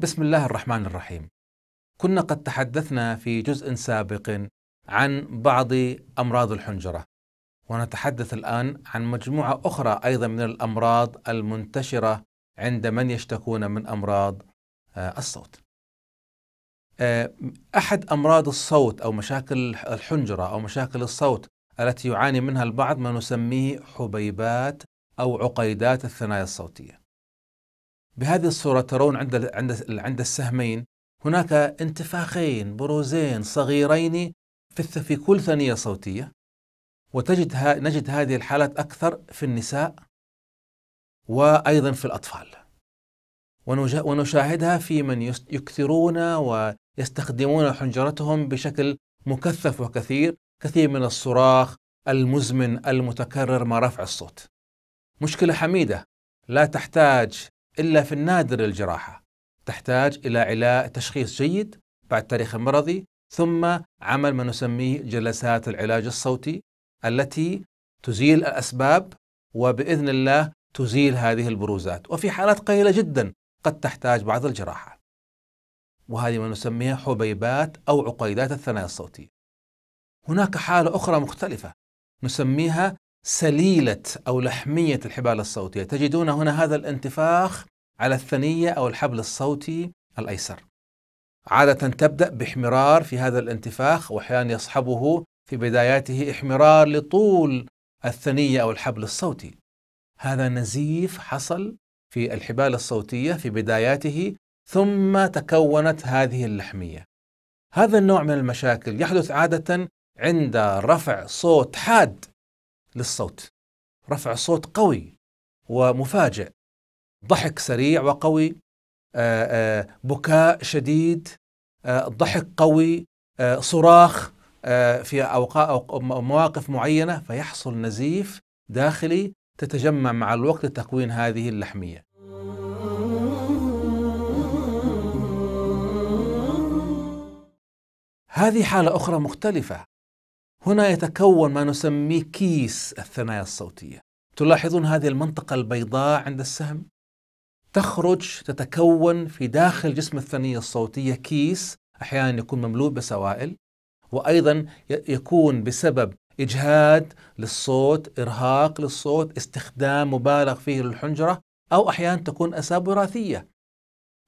بسم الله الرحمن الرحيم كنا قد تحدثنا في جزء سابق عن بعض امراض الحنجره ونتحدث الان عن مجموعه اخرى ايضا من الامراض المنتشره عند من يشتكون من امراض آه، الصوت آه، احد امراض الصوت او مشاكل الحنجره او مشاكل الصوت التي يعاني منها البعض ما نسميه حبيبات او عقيدات الثنايا الصوتيه بهذه الصورة ترون عند عند السهمين هناك انتفاخين بروزين صغيرين في, في كل ثنية صوتية وتجد نجد هذه الحالات أكثر في النساء وأيضا في الأطفال ونشاهدها في من يكثرون ويستخدمون حنجرتهم بشكل مكثف وكثير كثير من الصراخ المزمن المتكرر مع رفع الصوت مشكلة حميدة لا تحتاج إلا في النادر الجراحة تحتاج إلى علاج تشخيص جيد بعد تاريخ مرضي ثم عمل ما نسميه جلسات العلاج الصوتي التي تزيل الأسباب وبإذن الله تزيل هذه البروزات وفي حالات قليلة جدا قد تحتاج بعض الجراحة وهذه ما نسميها حبيبات أو عقيدات الثنايا الصوتية هناك حالة أخرى مختلفة نسميها سليلة أو لحمية الحبال الصوتية تجدون هنا هذا الانتفاخ على الثنية أو الحبل الصوتي الأيسر عادة تبدأ باحمرار في هذا الانتفاخ وأحيانا يصحبه في بداياته احمرار لطول الثنية أو الحبل الصوتي هذا نزيف حصل في الحبال الصوتية في بداياته ثم تكونت هذه اللحمية هذا النوع من المشاكل يحدث عادة عند رفع صوت حاد للصوت رفع صوت قوي ومفاجئ ضحك سريع وقوي آه، آه، بكاء شديد آه، ضحك قوي صراخ في مواقف معينة فيحصل نزيف داخلي تتجمع مع الوقت لتكوين هذه اللحمية هذه حالة أخرى مختلفة هنا يتكون ما نسميه كيس الثنايا الصوتية تلاحظون هذه المنطقة البيضاء عند السهم تخرج تتكون في داخل جسم الثنية الصوتية كيس أحيانا يكون مملوء بسوائل وأيضا يكون بسبب إجهاد للصوت إرهاق للصوت استخدام مبالغ فيه للحنجرة أو أحيانا تكون أساب وراثية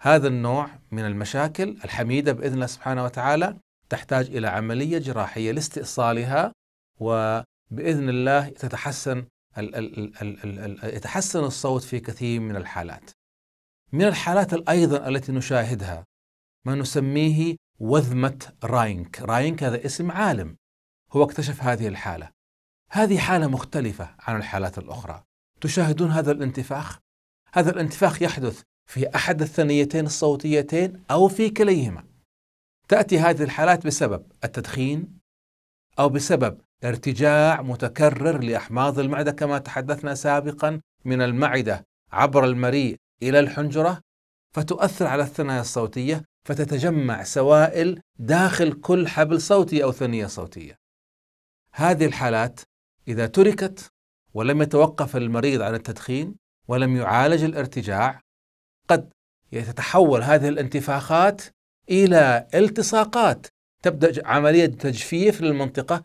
هذا النوع من المشاكل الحميدة بإذن الله سبحانه وتعالى تحتاج إلى عملية جراحية لاستئصالها وبإذن الله تتحسن الـ الـ الـ الـ الـ يتحسن الصوت في كثير من الحالات من الحالات أيضا التي نشاهدها ما نسميه وذمة راينك راينك هذا اسم عالم هو اكتشف هذه الحالة هذه حالة مختلفة عن الحالات الأخرى تشاهدون هذا الانتفاخ هذا الانتفاخ يحدث في أحد الثنيتين الصوتيتين أو في كليهما تأتي هذه الحالات بسبب التدخين أو بسبب ارتجاع متكرر لأحماض المعدة كما تحدثنا سابقا من المعدة عبر المريء إلى الحنجرة فتؤثر على الثنايا الصوتية فتتجمع سوائل داخل كل حبل صوتي أو ثنية صوتية هذه الحالات إذا تركت ولم يتوقف المريض عن التدخين ولم يعالج الارتجاع قد تتحول هذه الانتفاخات الى التصاقات تبدا عمليه تجفيف للمنطقه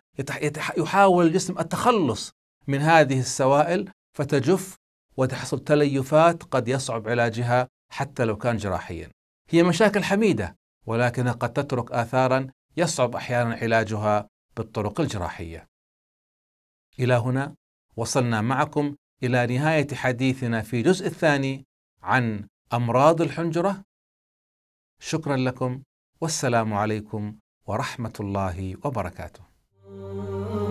يحاول الجسم التخلص من هذه السوائل فتجف وتحصل تليفات قد يصعب علاجها حتى لو كان جراحيا. هي مشاكل حميده ولكنها قد تترك اثارا يصعب احيانا علاجها بالطرق الجراحيه. الى هنا وصلنا معكم الى نهايه حديثنا في الجزء الثاني عن امراض الحنجره شكرا لكم والسلام عليكم ورحمه الله وبركاته